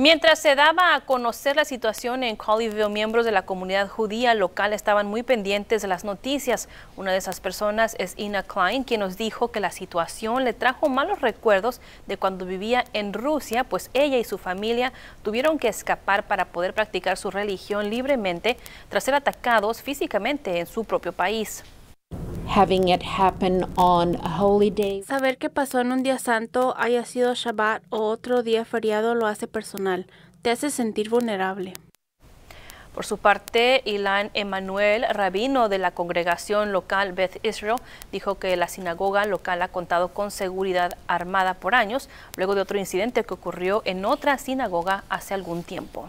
Mientras se daba a conocer la situación en Colleyville, miembros de la comunidad judía local estaban muy pendientes de las noticias. Una de esas personas es Ina Klein, quien nos dijo que la situación le trajo malos recuerdos de cuando vivía en Rusia, pues ella y su familia tuvieron que escapar para poder practicar su religión libremente tras ser atacados físicamente en su propio país on Saber que pasó en un día santo, haya sido Shabbat o otro día feriado, lo hace personal. Te hace sentir vulnerable. Por su parte, Ilan Emanuel, rabino de la congregación local Beth Israel, dijo que la sinagoga local ha contado con seguridad armada por años, luego de otro incidente que ocurrió en otra sinagoga hace algún tiempo.